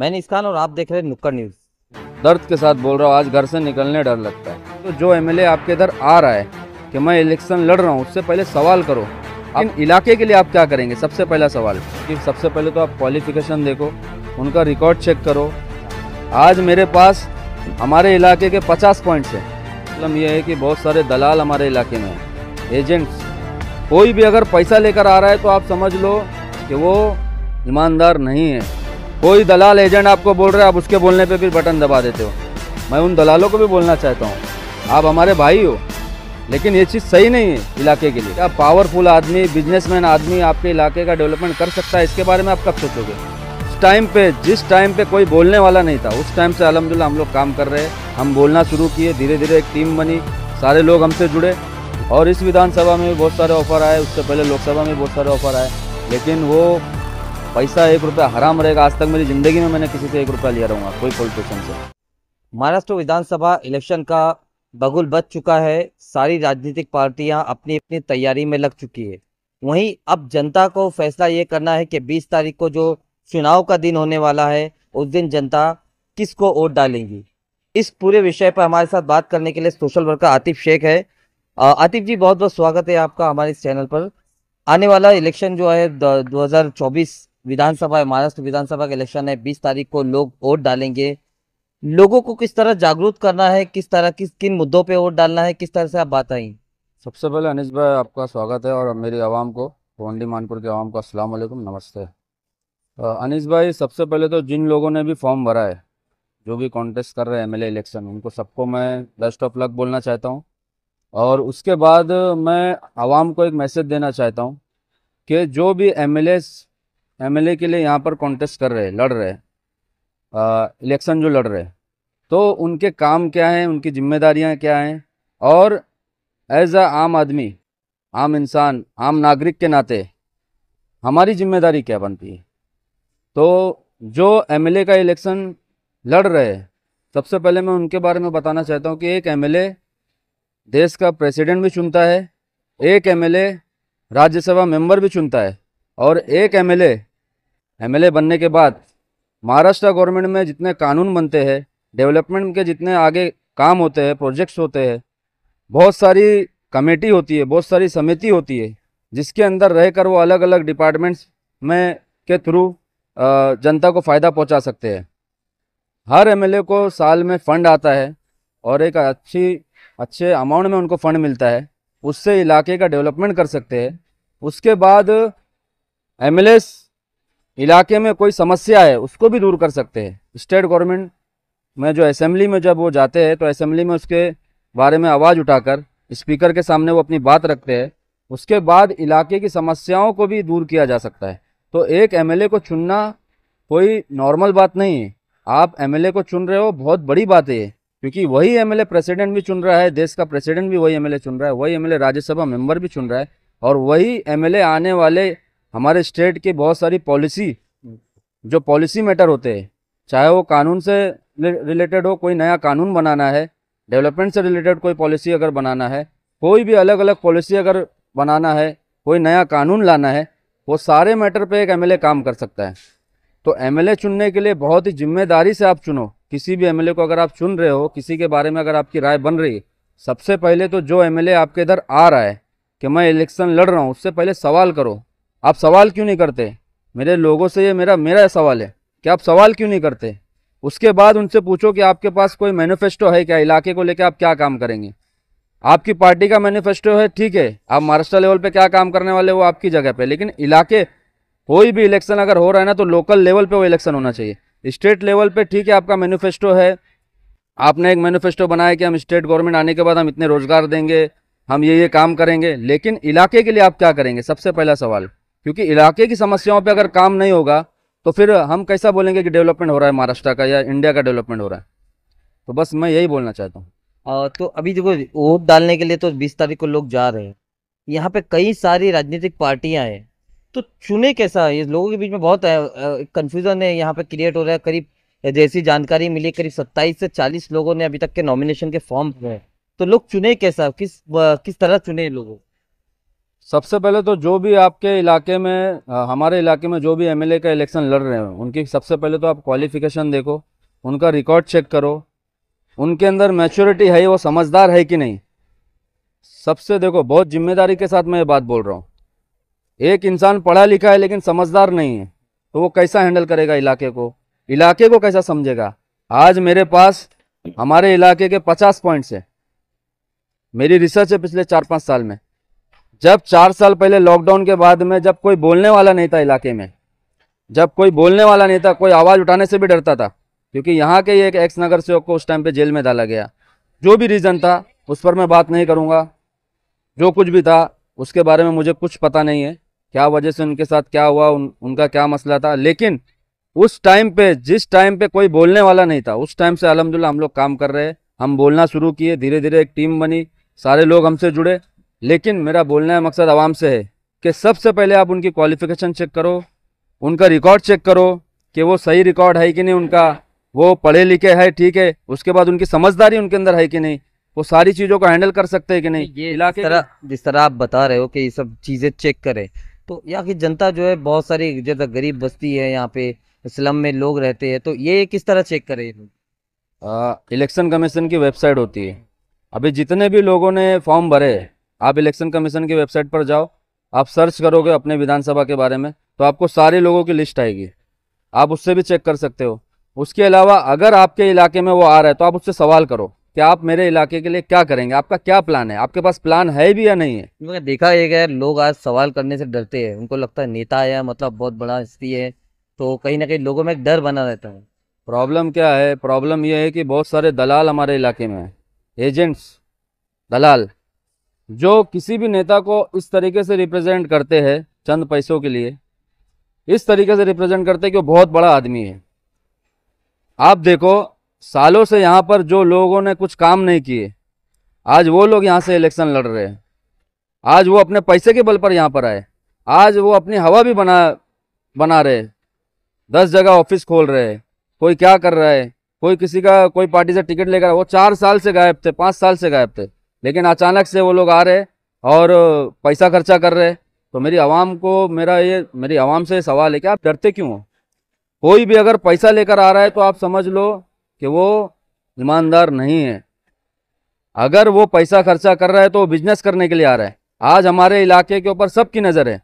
मैं निस्कान और आप देख रहे हैं नुक्कड़ न्यूज दर्द के साथ बोल रहा हूँ आज घर से निकलने डर लगता है तो जो एमएलए आपके इधर आ रहा है कि मैं इलेक्शन लड़ रहा हूँ उससे पहले सवाल करो इन इलाके के लिए आप क्या करेंगे सबसे पहला सवाल कि सबसे पहले तो आप क्वालिफिकेशन देखो उनका रिकॉर्ड चेक करो आज मेरे पास हमारे इलाके के पचास पॉइंट्स हैं मतलब ये है कि बहुत सारे दलाल हमारे इलाके में एजेंट्स कोई भी अगर पैसा लेकर आ रहा है तो आप समझ लो कि वो ईमानदार नहीं है कोई दलाल एजेंट आपको बोल रहा है आप उसके बोलने पे फिर बटन दबा देते हो मैं उन दलालों को भी बोलना चाहता हूँ आप हमारे भाई हो लेकिन ये चीज़ सही नहीं है इलाके के लिए क्या पावरफुल आदमी बिजनेसमैन आदमी आपके इलाके का डेवलपमेंट कर सकता है इसके बारे में आप कब सोचोगे उस टाइम पे जिस टाइम पे कोई बोलने वाला नहीं था उस टाइम से अलहमदिल्ला हम लोग काम कर रहे हैं हम बोलना शुरू किए धीरे धीरे एक टीम बनी सारे लोग हमसे जुड़े और इस विधानसभा में भी बहुत सारे ऑफर आए उससे पहले लोकसभा में बहुत सारे ऑफर आए लेकिन वो पैसा एक रुपया हराम रहेगा आज तक मेरी ज़िंदगी में मैंने किसी से एक रुपया लिया रहूंगा कोई पॉलिटिशियन से महाराष्ट्र विधानसभा इलेक्शन का बगुल बच चुका है सारी राजनीतिक पार्टियां अपनी अपनी तैयारी में लग चुकी है वहीं अब जनता को फैसला ये करना है कि 20 तारीख को जो चुनाव का दिन होने वाला है उस दिन जनता किसको वोट डालेंगी इस पूरे विषय पर हमारे साथ बात करने के लिए सोशल वर्कर आतिफ शेख है आतिफ जी बहुत बहुत स्वागत है आपका हमारे इस चैनल पर आने वाला इलेक्शन जो है दो विधानसभा है महाराष्ट्र विधानसभा का इलेक्शन है बीस तारीख को लोग वोट डालेंगे लोगों को किस तरह जागरूक करना है किस तरह किस किन मुद्दों पे वोट डालना है किस तरह से आप बात आई सबसे पहले अनिश भाई आपका स्वागत है और मेरी आवाम को फोनडी मानपुर के आवाम को अस्सलाम वालेकुम नमस्ते अनिश भाई सबसे पहले तो जिन लोगों ने भी फॉर्म भरा है जो भी कॉन्टेस्ट कर रहे हैं एम इलेक्शन उनको सबको मैं बेस्ट ऑफ लक बोलना चाहता हूँ और उसके बाद मैं आवाम को एक मैसेज देना चाहता हूँ कि जो भी एम एमएलए के लिए यहाँ पर कॉन्टेस्ट कर रहे हैं लड़ रहे हैं इलेक्शन जो लड़ रहे हैं तो उनके काम क्या हैं उनकी जिम्मेदारियाँ क्या हैं और एज अ आम आदमी आम इंसान आम नागरिक के नाते हमारी जिम्मेदारी क्या बनती है तो जो एमएलए का इलेक्शन लड़ रहे हैं सबसे पहले मैं उनके बारे में बताना चाहता हूँ कि एक एमएलए देश का प्रेसिडेंट भी चुनता है एक एमएलए राज्यसभा मेंबर भी चुनता है और एक एमएलए एमएलए बनने के बाद महाराष्ट्र गवर्नमेंट में जितने कानून बनते हैं डेवलपमेंट के जितने आगे काम होते हैं प्रोजेक्ट्स होते हैं बहुत सारी कमेटी होती है बहुत सारी समिति होती है जिसके अंदर रहकर वो अलग अलग डिपार्टमेंट्स में के थ्रू जनता को फ़ायदा पहुंचा सकते हैं हर एमएलए को साल में फ़ंड आता है और एक अच्छी अच्छे अमाउंट में उनको फ़ंड मिलता है उससे इलाके का डेवलपमेंट कर सकते हैं उसके बाद एमएलएस इलाके में कोई समस्या है उसको भी दूर कर सकते हैं स्टेट गवर्नमेंट में जो असेंबली में जब वो जाते हैं तो असेंबली में उसके बारे में आवाज़ उठाकर स्पीकर के सामने वो अपनी बात रखते हैं उसके बाद इलाके की समस्याओं को भी दूर किया जा सकता है तो एक एमएलए को चुनना कोई नॉर्मल बात नहीं है आप एमएलए को चुन रहे हो बहुत बड़ी बात है क्योंकि वही एमएलए प्रेसिडेंट भी चुन रहा है देश का प्रेसिडेंट भी वही एमएलए चुन रहा है वही एमएलए राज्यसभा मेंबर भी चुन रहा है और वही एमएलए आने वाले हमारे स्टेट की बहुत सारी पॉलिसी जो पॉलिसी मैटर होते हैं चाहे वो कानून से रिलेटेड हो कोई नया कानून बनाना है डेवलपमेंट से रिलेटेड कोई पॉलिसी अगर बनाना है कोई भी अलग अलग पॉलिसी अगर बनाना है कोई नया कानून लाना है वो सारे मैटर पे एक एमएलए काम कर सकता है तो एमएलए चुनने के लिए बहुत ही जिम्मेदारी से आप चुनो किसी भी एमएलए को अगर आप चुन रहे हो किसी के बारे में अगर आपकी राय बन रही सबसे पहले तो जो एमएलए आपके इधर आ रहा है कि मैं इलेक्शन लड़ रहा हूँ उससे पहले सवाल करो आप सवाल क्यों नहीं करते मेरे लोगों से ये मेरा मेरा सवाल है कि आप सवाल क्यों नहीं करते उसके बाद उनसे पूछो कि आपके पास कोई मैनिफेस्टो है क्या इलाके को लेकर आप क्या काम करेंगे आपकी पार्टी का मैनिफेस्टो है ठीक है आप महाराष्ट्र लेवल पे क्या काम करने वाले वो आपकी जगह पे लेकिन इलाके कोई भी इलेक्शन अगर हो रहा है ना तो लोकल लेवल पे वो इलेक्शन होना चाहिए स्टेट लेवल पे ठीक है आपका मैनिफेस्टो है आपने एक मैनिफेस्टो बनाया कि हम स्टेट गवर्नमेंट आने के बाद हम इतने रोज़गार देंगे हम ये ये काम करेंगे लेकिन इलाके के लिए आप क्या करेंगे सबसे पहला सवाल क्योंकि इलाके की समस्याओं पर अगर काम नहीं होगा तो फिर हम कैसा बोलेंगे कि डेवलपमेंट हो रहा है महाराष्ट्र का या इंडिया का डेवलपमेंट हो रहा है तो बस मैं यही बोलना चाहता हूँ तो अभी देखो वोट डालने के लिए तो बीस तारीख को लोग जा रहे हैं यहाँ पे कई सारी राजनीतिक पार्टियां हैं तो चुने कैसा ये लोगों के बीच में बहुत कन्फ्यूजन है यहाँ पे क्रिएट हो रहा है करीब जैसी जानकारी मिली करीब सत्ताईस से चालीस लोगों ने अभी तक के नॉमिनेशन के फॉर्म भरे तो लोग चुने कैसा किस किस तरह चुने लोगों सबसे पहले तो जो भी आपके इलाके में हमारे इलाके में जो भी एमएलए का इलेक्शन लड़ रहे हैं उनकी सबसे पहले तो आप क्वालिफिकेशन देखो उनका रिकॉर्ड चेक करो उनके अंदर मैच्योरिटी है वो समझदार है कि नहीं सबसे देखो बहुत जिम्मेदारी के साथ मैं ये बात बोल रहा हूँ एक इंसान पढ़ा लिखा है लेकिन समझदार नहीं है तो वो कैसा हैंडल करेगा इलाके को इलाके को कैसा समझेगा आज मेरे पास हमारे इलाके के पचास पॉइंट्स है मेरी रिसर्च है पिछले चार पाँच साल में जब चार साल पहले लॉकडाउन के बाद में जब कोई बोलने वाला नहीं था इलाके में जब कोई बोलने वाला नहीं था कोई आवाज़ उठाने से भी डरता था क्योंकि यहाँ के एक एक्स नगर सेवक को उस टाइम पे जेल में डाला गया जो भी रीज़न था उस पर मैं बात नहीं करूँगा जो कुछ भी था उसके बारे में मुझे कुछ पता नहीं है क्या वजह से उनके साथ क्या हुआ उन, उनका क्या मसला था लेकिन उस टाइम पे जिस टाइम पे कोई बोलने वाला नहीं था उस टाइम से अलहमदिल्ला हम लोग काम कर रहे हैं हम बोलना शुरू किए धीरे धीरे एक टीम बनी सारे लोग हमसे जुड़े लेकिन मेरा बोलने का मकसद आवाम से है कि सबसे पहले आप उनकी क्वालिफिकेशन चेक करो उनका रिकॉर्ड चेक करो कि वो सही रिकॉर्ड है कि नहीं उनका वो पढ़े लिखे है ठीक है उसके बाद उनकी समझदारी उनके अंदर है कि नहीं वो सारी चीज़ों को हैंडल कर सकते हैं कि नहीं ये इलाके तरह जिस तरह आप बता रहे हो कि ये सब चीज़ें चेक करें तो यहाँ की जनता जो है बहुत सारी जैसा गरीब बस्ती है यहाँ पे स्लम में लोग रहते हैं तो ये किस तरह चेक करें इलेक्शन कमीशन की वेबसाइट होती है अभी जितने भी लोगों ने फॉर्म भरे आप इलेक्शन कमीशन की वेबसाइट पर जाओ आप सर्च करोगे अपने विधानसभा के बारे में तो आपको सारे लोगों की लिस्ट आएगी आप उससे भी चेक कर सकते हो उसके अलावा अगर आपके इलाके में वो आ रहा है तो आप उससे सवाल करो कि आप मेरे इलाके के लिए क्या करेंगे आपका क्या प्लान है आपके पास प्लान है भी या नहीं है मैंने देखा एक है लोग आज सवाल करने से डरते हैं उनको लगता है नेता है मतलब बहुत बड़ा हस्ती है तो कहीं ना कहीं लोगों में एक डर बना रहता है प्रॉब्लम क्या है प्रॉब्लम यह है कि बहुत सारे दलाल हमारे इलाके में हैं एजेंट्स दलाल जो किसी भी नेता को इस तरीके से रिप्रेजेंट करते हैं चंद पैसों के लिए इस तरीके से रिप्रेजेंट करते हैं कि वो बहुत बड़ा आदमी है आप देखो सालों से यहाँ पर जो लोगों ने कुछ काम नहीं किए आज वो लोग यहाँ से इलेक्शन लड़ रहे हैं आज वो अपने पैसे के बल पर यहाँ पर आए आज वो अपनी हवा भी बना बना रहे दस जगह ऑफिस खोल रहे कोई क्या कर रहा है कोई किसी का कोई पार्टी से टिकट लेकर वो चार साल से गायब थे पाँच साल से गायब थे लेकिन अचानक से वो लोग आ रहे और पैसा खर्चा कर रहे तो मेरी आवाम को मेरा ये मेरी आवाम से सवाल है कि आप डरते क्यों हो कोई भी अगर पैसा लेकर आ रहा है तो आप समझ लो कि वो ईमानदार नहीं है अगर वो पैसा खर्चा कर रहा है तो वो बिजनेस करने के लिए आ रहा है आज हमारे इलाके के ऊपर सबकी नज़र है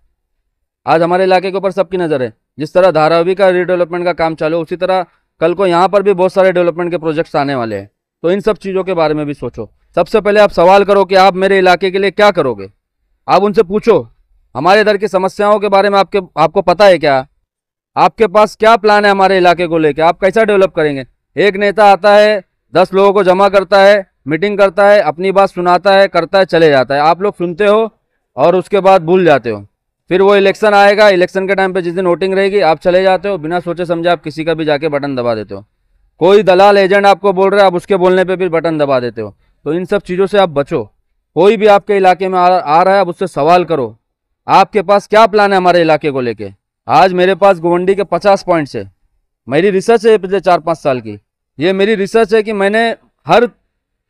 आज हमारे इलाके के ऊपर सबकी नज़र है जिस तरह धारावी का रीडेवलपमेंट का काम चालू उसी तरह कल को यहाँ पर भी बहुत सारे डेवलपमेंट के प्रोजेक्ट्स आने वाले हैं तो इन सब चीज़ों के बारे में भी सोचो सबसे पहले आप सवाल करो कि आप मेरे इलाके के लिए क्या करोगे आप उनसे पूछो हमारे इधर की समस्याओं के बारे में आपके आपको पता है क्या आपके पास क्या प्लान है हमारे इलाके को लेकर आप कैसा डेवलप करेंगे एक नेता आता है दस लोगों को जमा करता है मीटिंग करता है अपनी बात सुनाता है करता है चले जाता है आप लोग सुनते हो और उसके बाद भूल जाते हो फिर वो इलेक्शन आएगा इलेक्शन के टाइम पे जिस दिन वोटिंग रहेगी आप चले जाते हो बिना सोचे समझे आप किसी का भी जाके बटन दबा देते हो कोई दलाल एजेंट आपको बोल रहा है आप उसके बोलने पे भी बटन दबा देते हो तो इन सब चीज़ों से आप बचो कोई भी आपके इलाके में आ, आ रहा है आप उससे सवाल करो आपके पास क्या प्लान है हमारे इलाके को लेके आज मेरे पास गोवंडी के पचास पॉइंट्स है मेरी रिसर्च है पिछले चार पाँच साल की ये मेरी रिसर्च है कि मैंने हर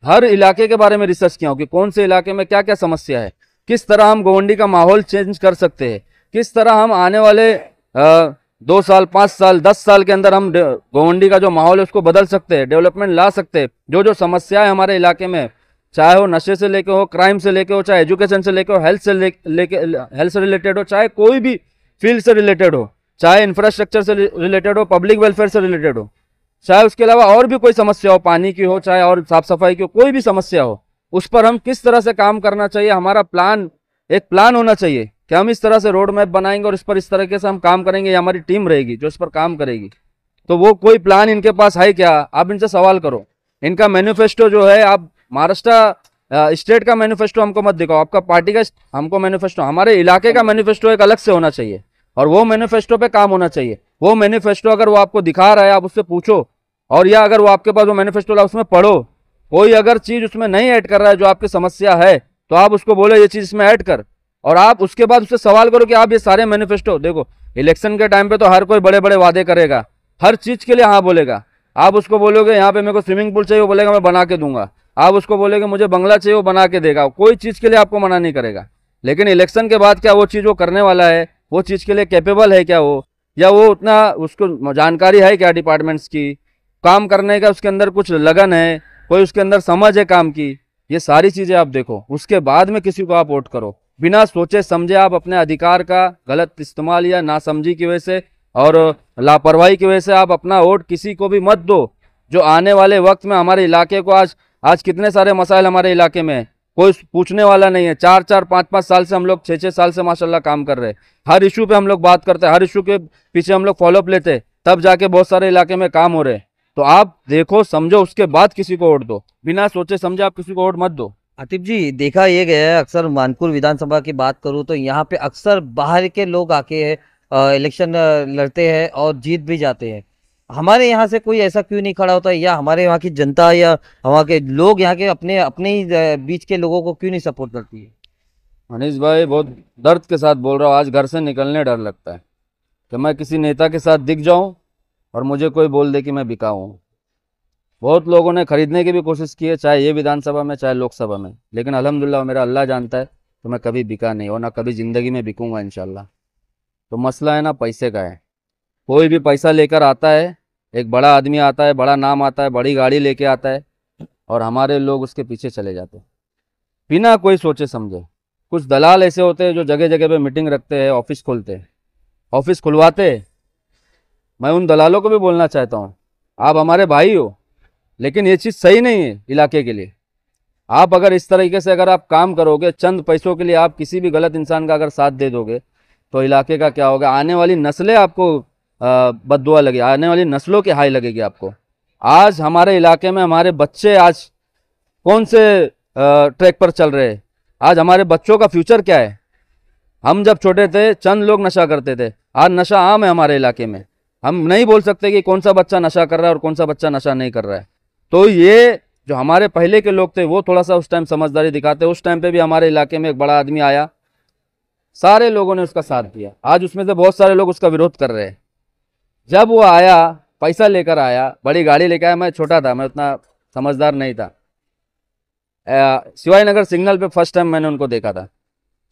हर इलाके के बारे में रिसर्च किया हूँ कि कौन से इलाके में क्या क्या समस्या है किस तरह हम गोवंडी का माहौल चेंज कर सकते हैं किस तरह हम आने वाले आ, दो साल पाँच साल दस साल के अंदर हम गोवंडी का जो माहौल है उसको बदल सकते हैं डेवलपमेंट ला सकते हैं जो जो समस्याएं है हमारे इलाके में चाहे वो नशे से लेके हो क्राइम से लेके हो चाहे एजुकेशन से लेके हो हेल्थ से लेके हेल्थ से रिलेटेड हो चाहे कोई भी फील्ड से रिलेटेड हो चाहे इंफ्रास्ट्रक्चर से रिलेटेड हो पब्लिक वेलफेयर से रिलेटेड हो चाहे उसके अलावा और भी कोई समस्या हो पानी की हो चाहे और साफ सफाई की हो कोई भी समस्या हो उस पर हम किस तरह से काम करना चाहिए हमारा प्लान एक प्लान होना चाहिए कि हम इस तरह से रोड मैप बनाएंगे और इस पर इस तरीके से हम काम करेंगे या हमारी टीम रहेगी जो इस पर काम करेगी तो वो कोई प्लान इनके पास है क्या आप इनसे सवाल करो इनका मैनिफेस्टो जो है आप महाराष्ट्र स्टेट का मैनिफेस्टो हमको मत दिखाओ आपका पार्टी का हमको मैनिफेस्टो हमारे इलाके का मैनिफेस्टो एक अलग से होना चाहिए और वो मैनिफेस्टो पे काम होना चाहिए वो मैनिफेस्टो अगर वो आपको दिखा रहा है आप उससे पूछो और या अगर वो आपके पास वो मैनिफेस्टो ला उसमें पढ़ो कोई अगर चीज़ उसमें नहीं ऐड कर रहा है जो आपकी समस्या है तो आप उसको बोलो ये चीज़ इसमें ऐड कर और आप उसके बाद उससे सवाल करो कि आप ये सारे मैनिफेस्टो देखो इलेक्शन के टाइम पे तो हर कोई बड़े बड़े वादे करेगा हर चीज़ के लिए हाँ बोलेगा आप उसको बोलोगे यहाँ पे मेरे को स्विमिंग पूल चाहिए वो बोलेगा मैं बना के दूंगा आप उसको बोलोगे मुझे बंगला चाहिए वो बना के देगा कोई चीज़ के लिए आपको मना नहीं करेगा लेकिन इलेक्शन के बाद क्या वो चीज़ वो करने वाला है वो चीज़ के लिए कैपेबल है क्या वो या वो उतना उसको जानकारी है क्या डिपार्टमेंट्स की काम करने का उसके अंदर कुछ लगन है कोई उसके अंदर समझ है काम की ये सारी चीज़ें आप देखो उसके बाद में किसी को आप वोट करो बिना सोचे समझे आप अपने अधिकार का गलत इस्तेमाल या नासमझी की वजह से और लापरवाही की वजह से आप अपना वोट किसी को भी मत दो जो आने वाले वक्त में हमारे इलाके को आज आज कितने सारे मसाइल हमारे इलाके में कोई पूछने वाला नहीं है चार चार पाँच पाँच साल से हम लोग छः छः साल से माशाल्लाह काम कर रहे हैं हर इशू पे हम लोग बात करते हैं हर इशू के पीछे हम लोग फॉलोअप लेते तब जाके बहुत सारे इलाके में काम हो रहे हैं तो आप देखो समझो उसके बाद किसी को वोट दो बिना सोचे समझे आप किसी को वोट मत दो अतिब जी देखा ये गया है अक्सर मानपुर विधानसभा की बात करूँ तो यहाँ पे अक्सर बाहर के लोग आके इलेक्शन लड़ते हैं और जीत भी जाते हैं हमारे यहाँ से कोई ऐसा क्यों नहीं खड़ा होता है? या हमारे यहाँ की जनता या वहाँ के लोग यहाँ के अपने अपने ही बीच के लोगों को क्यों नहीं सपोर्ट करती है मनीष भाई बहुत दर्द के साथ बोल रहा हूँ आज घर से निकलने डर लगता है कि मैं किसी नेता के साथ दिख जाऊँ और मुझे कोई बोल दे कि मैं बिकाऊँ बहुत लोगों ने खरीदने की भी कोशिश की है चाहे ये विधानसभा में चाहे लोकसभा में लेकिन अलहमदिल्ला मेरा अल्लाह जानता है तो मैं कभी बिका नहीं और ना कभी ज़िंदगी में बिकूँगा इन तो मसला है ना पैसे का है कोई भी पैसा लेकर आता है एक बड़ा आदमी आता है बड़ा नाम आता है बड़ी गाड़ी लेके आता है और हमारे लोग उसके पीछे चले जाते हैं बिना कोई सोचे समझे कुछ दलाल ऐसे होते हैं जो जगह जगह पे मीटिंग रखते हैं ऑफिस खोलते हैं ऑफिस खुलवाते मैं उन दलालों को भी बोलना चाहता हूँ आप हमारे भाई हो लेकिन ये चीज़ सही नहीं है इलाके के लिए आप अगर इस तरीके से अगर आप काम करोगे चंद पैसों के लिए आप किसी भी गलत इंसान का अगर साथ दे दोगे तो इलाके का क्या होगा आने वाली नस्लें आपको बदुआ लगे आने वाली नस्लों की हाई लगेगी आपको आज हमारे इलाके में हमारे बच्चे आज कौन से ट्रैक पर चल रहे हैं आज हमारे बच्चों का फ्यूचर क्या है हम जब छोटे थे चंद लोग नशा करते थे आज नशा आम है हमारे इलाके में हम नहीं बोल सकते कि कौन सा बच्चा नशा कर रहा है और कौन सा बच्चा नशा नहीं कर रहा है तो ये जो हमारे पहले के लोग थे वो थोड़ा सा उस टाइम समझदारी दिखाते उस टाइम पे भी हमारे इलाके में एक बड़ा आदमी आया सारे लोगों ने उसका साथ दिया आज उसमें से बहुत सारे लोग उसका विरोध कर रहे हैं जब वो आया पैसा लेकर आया बड़ी गाड़ी लेकर आया मैं छोटा था मैं उतना समझदार नहीं था शिवाय नगर सिग्नल पे फर्स्ट टाइम मैंने उनको देखा था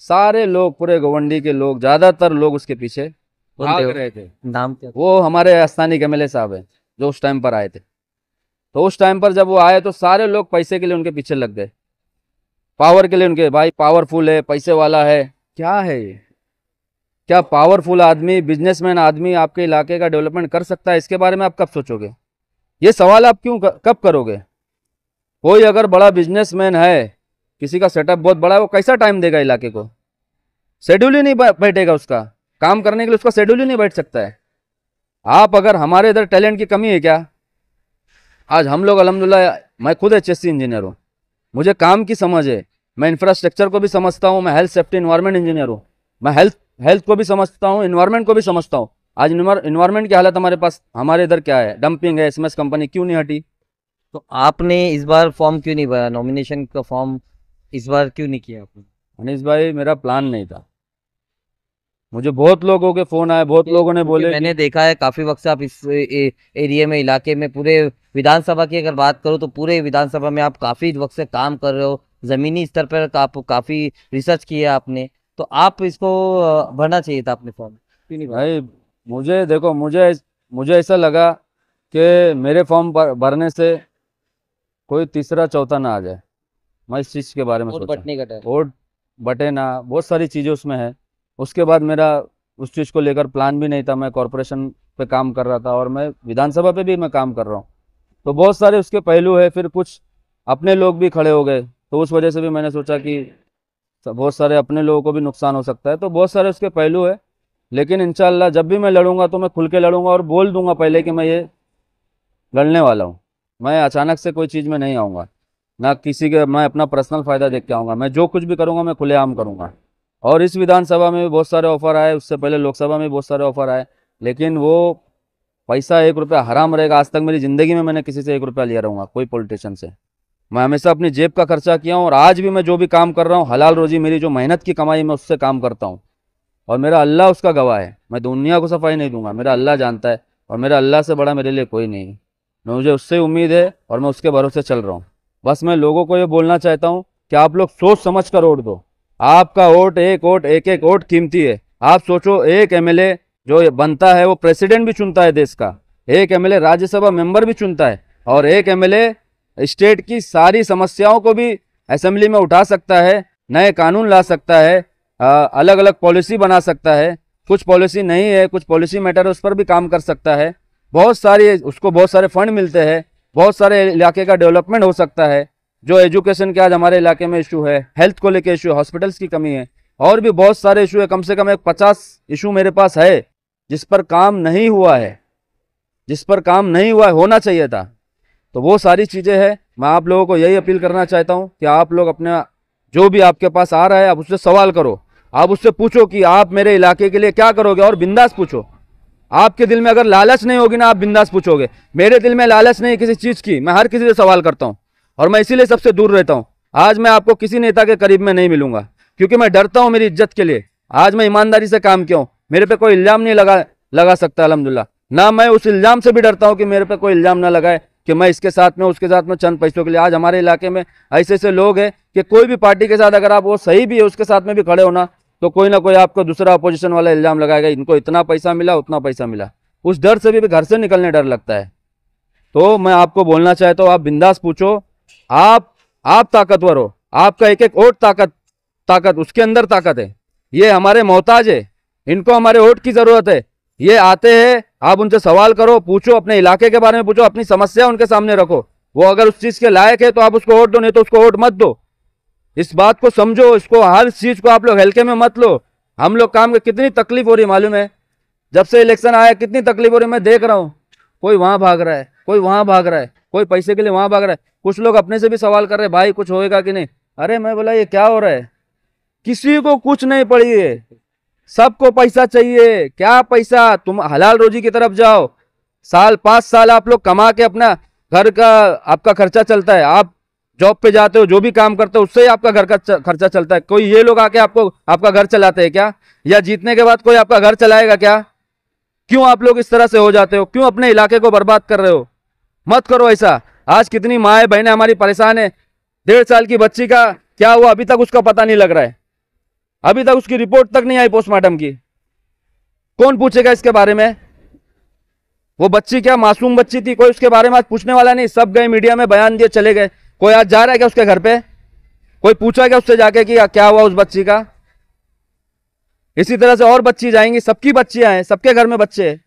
सारे लोग पूरे गवंडी के लोग ज्यादातर लोग उसके पीछे रहे थे नाम क्या वो हमारे स्थानीय एम साहब हैं जो उस टाइम पर आए थे तो उस टाइम पर जब वो आए तो सारे लोग पैसे के लिए उनके पीछे लग गए पावर के लिए उनके भाई पावरफुल है पैसे वाला है क्या है ये क्या पावरफुल आदमी बिजनेसमैन आदमी आपके इलाके का डेवलपमेंट कर सकता है इसके बारे में आप कब सोचोगे ये सवाल आप क्यों कब करोगे कोई अगर बड़ा बिजनेसमैन है किसी का सेटअप बहुत बड़ा है वो कैसा टाइम देगा इलाके को शेड्यूल ही नहीं बैठेगा उसका काम करने के लिए उसका शेड्यूल ही नहीं बैठ सकता है आप अगर हमारे इधर टैलेंट की कमी है क्या आज हम लोग अलहमदिल्ला मैं खुद एच इंजीनियर हूँ मुझे काम की समझ है मैं इंफ्रास्ट्रक्चर को भी समझता हूँ मैं हेल्थ सेफ्टी इन्वायरमेंट इंजीनियर हूँ मैं हेल्थ हेल्थ को भी समझता हूँ इन्वायरमेंट को भी समझता हूँ आज इन्वायरमेंट की हालत हमारे पास हमारे इधर क्या है डंपिंग है एसएमएस कंपनी क्यों नहीं हटी तो आपने इस बार फॉर्म क्यों नहीं भरा नॉमिनेशन का फॉर्म इस बार क्यों नहीं किया आपने मनीष भाई मेरा प्लान नहीं था मुझे बहुत लोगों के फोन आए बहुत लोगों ने बोले मैंने देखा है काफी वक्त से आप इस एरिया में इलाके में पूरे विधानसभा की अगर बात करो तो पूरे विधानसभा में आप काफी वक्त से काम कर रहे हो जमीनी स्तर पर आप काफी रिसर्च किया आपने तो आप इसको भरना चाहिए था अपने फॉर्म भाई मुझे देखो मुझे मुझे ऐसा लगा कि मेरे फॉर्म भरने से कोई तीसरा चौथा ना आ जाए मैं इस चीज के बारे में वोट बटने बटे ना बहुत सारी चीजें उसमें है उसके बाद मेरा उस चीज़ को लेकर प्लान भी नहीं था मैं कॉरपोरेशन पे काम कर रहा था और मैं विधानसभा पे भी मैं काम कर रहा हूँ तो बहुत सारे उसके पहलू है फिर कुछ अपने लोग भी खड़े हो गए तो उस वजह से भी मैंने सोचा कि बहुत सारे अपने लोगों को भी नुकसान हो सकता है तो बहुत सारे उसके पहलू है लेकिन इनशाला जब भी मैं लड़ूंगा तो मैं खुल के लड़ूंगा और बोल दूंगा पहले कि मैं ये लड़ने वाला हूँ मैं अचानक से कोई चीज़ में नहीं आऊँगा ना किसी के मैं अपना पर्सनल फ़ायदा देख के आऊँगा मैं जो कुछ भी करूँगा मैं खुलेआम करूँगा और इस विधानसभा में भी बहुत सारे ऑफर आए उससे पहले लोकसभा में बहुत सारे ऑफर आए लेकिन वो पैसा एक रुपया हराम रहेगा आज तक मेरी ज़िंदगी में मैंने किसी से एक रुपया लिया रहूँगा कोई पॉलिटिशियन से मैं हमेशा अपनी जेब का खर्चा किया हूँ और आज भी मैं जो भी काम कर रहा हूँ हलाल रोजी मेरी जो मेहनत की कमाई मैं उससे काम करता हूँ और मेरा अल्लाह उसका गवाह है मैं दुनिया को सफाई नहीं दूंगा मेरा अल्लाह जानता है और मेरा अल्लाह से बड़ा मेरे लिए कोई नहीं मैं मुझे उससे उम्मीद है और मैं उसके भरोसे चल रहा हूँ बस मैं लोगों को ये बोलना चाहता हूँ कि आप लोग सोच समझ कर वोट दो आपका वोट एक वोट एक एक वोट कीमती है आप सोचो एक एमएलए जो बनता है वो प्रेसिडेंट भी चुनता है देश का एक एमएलए राज्यसभा मेंबर भी चुनता है और एक एमएलए स्टेट की सारी समस्याओं को भी असेंबली में उठा सकता है नए कानून ला सकता है अलग अलग पॉलिसी बना सकता है कुछ पॉलिसी नहीं है कुछ पॉलिसी मैटर उस पर भी काम कर सकता है बहुत सारी उसको बहुत सारे फंड मिलते हैं बहुत सारे इलाके का डेवलपमेंट हो सकता है जो एजुकेशन के आज हमारे इलाके में इशू है हेल्थ को लेके इशू हॉस्पिटल्स की कमी है और भी बहुत सारे इशू है कम से कम एक पचास इशू मेरे पास है जिस पर काम नहीं हुआ है जिस पर काम नहीं हुआ है होना चाहिए था तो वो सारी चीज़ें हैं मैं आप लोगों को यही अपील करना चाहता हूँ कि आप लोग अपने जो भी आपके पास आ रहा है आप उससे सवाल करो आप उससे पूछो कि आप मेरे इलाके के लिए क्या करोगे और बिंदास पूछो आपके दिल में अगर लालच नहीं होगी ना आप बिंदास पूछोगे मेरे दिल में लालच नहीं किसी चीज़ की मैं हर किसी से सवाल करता हूँ और मैं इसीलिए सबसे दूर रहता हूँ आज मैं आपको किसी नेता के करीब में नहीं मिलूंगा क्योंकि मैं डरता हूँ मेरी इज्जत के लिए आज मैं ईमानदारी से काम किया मेरे पे कोई इल्ज़ाम नहीं लगा लगा सकता अलहमदुल्ला ना मैं उस इल्ज़ाम से भी डरता हूँ कि मेरे पे कोई इल्ज़ाम ना लगाए कि मैं इसके साथ में उसके साथ में चंद पैसों के लिए आज हमारे इलाके में ऐसे ऐसे लोग हैं कि कोई भी पार्टी के साथ अगर आप वो सही भी है उसके साथ में भी खड़े होना तो कोई ना कोई आपको दूसरा अपोजिशन वाला इल्ज़ाम लगाएगा इनको इतना पैसा मिला उतना पैसा मिला उस डर से भी घर से निकलने डर लगता है तो मैं आपको बोलना चाहता हूँ आप बिंदास पूछो आप आप ताकतवर हो आपका एक एक वोट ताकत ताकत उसके अंदर ताकत है ये हमारे मोहताज है इनको हमारे वोट की ज़रूरत है ये आते हैं आप उनसे सवाल करो पूछो अपने इलाके के बारे में पूछो अपनी समस्या उनके सामने रखो वो अगर उस चीज़ के लायक है तो आप उसको वोट दो नहीं तो उसको वोट मत दो इस बात को समझो इसको हर चीज़ को आप लोग हल्के में मत लो हम लोग काम के कितनी तकलीफ हो रही मालूम है जब से इलेक्शन आया कितनी तकलीफ हो रही मैं देख रहा हूँ कोई वहां भाग रहा है कोई वहां भाग रहा है कोई पैसे के लिए वहाँ भाग रहा है कुछ लोग अपने से भी सवाल कर रहे हैं भाई कुछ होएगा कि नहीं अरे मैं बोला ये क्या हो रहा है किसी को कुछ नहीं पड़ी है सबको पैसा चाहिए क्या पैसा तुम हलाल रोजी की तरफ जाओ साल पाँच साल आप लोग कमा के अपना घर का आपका खर्चा चलता है आप जॉब पे जाते हो जो भी काम करते हो उससे ही आपका घर का खर्चा चलता है कोई ये लोग आके आपको आपका घर चलाते हैं क्या या जीतने के बाद कोई आपका घर चलाएगा क्या क्यों आप लोग इस तरह से हो जाते हो क्यों अपने इलाके को बर्बाद कर रहे हो मत करो ऐसा आज कितनी माए बहनें हमारी परेशान है डेढ़ साल की बच्ची का क्या हुआ अभी तक उसका पता नहीं लग रहा है अभी तक उसकी रिपोर्ट तक नहीं आई पोस्टमार्टम की कौन पूछेगा इसके बारे में वो बच्ची क्या मासूम बच्ची थी कोई उसके बारे में आज पूछने वाला नहीं सब गए मीडिया में बयान दिए चले गए कोई आज जा रहा है क्या उसके घर पे कोई पूछा क्या उससे जाके कि क्या हुआ उस बच्ची का इसी तरह से और बच्ची जाएंगी सबकी बच्चियां हैं सबके घर में बच्चे हैं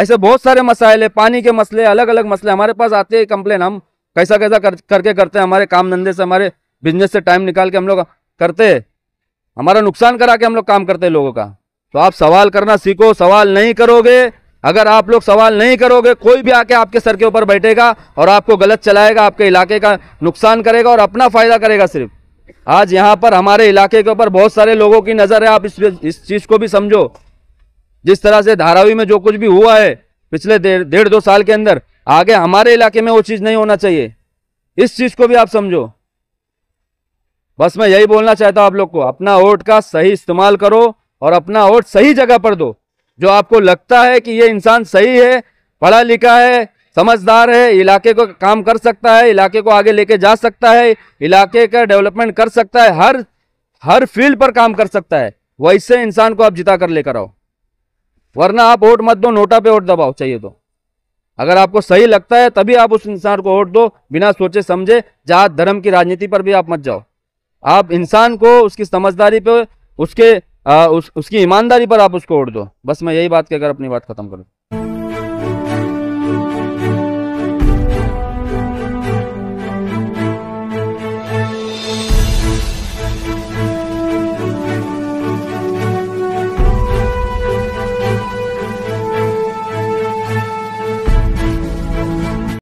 ऐसे बहुत सारे मसाइल है पानी के मसले अलग अलग मसले हमारे पास आते हैं कंप्लेन हम कैसा कैसा कर, करके करते हैं हमारे काम धंधे से हमारे बिजनेस से टाइम निकाल के हम लोग करते हैं हमारा नुकसान करा के हम लोग काम करते हैं लोगों का तो आप सवाल करना सीखो सवाल नहीं करोगे अगर आप लोग सवाल नहीं करोगे कोई भी आके आपके सर के ऊपर बैठेगा और आपको गलत चलाएगा आपके इलाके का नुकसान करेगा और अपना फ़ायदा करेगा सिर्फ आज यहाँ पर हमारे इलाके के ऊपर बहुत सारे लोगों की नज़र है आप इस इस चीज़ को भी समझो जिस तरह से धारावी में जो कुछ भी हुआ है पिछले डेढ़ दो साल के अंदर आगे हमारे इलाके में वो चीज़ नहीं होना चाहिए इस चीज़ को भी आप समझो बस मैं यही बोलना चाहता हूँ आप लोग को अपना वोट का सही इस्तेमाल करो और अपना वोट सही जगह पर दो जो आपको लगता है कि ये इंसान सही है पढ़ा लिखा है समझदार है इलाके को काम कर सकता है इलाके को आगे लेके जा सकता है इलाके का डेवलपमेंट कर सकता है हर हर फील्ड पर काम कर सकता है वैसे इंसान को आप जिता कर लेकर आओ वरना आप वोट मत दो नोटा पे वोट दबाओ चाहिए तो अगर आपको सही लगता है तभी आप उस इंसान को वोट दो बिना सोचे समझे जात धर्म की राजनीति पर भी आप मत जाओ आप इंसान को उसकी समझदारी पर उसके आ, उस, उसकी ईमानदारी पर आप उसको वोट दो बस मैं यही बात कहकर अपनी बात खत्म करूँ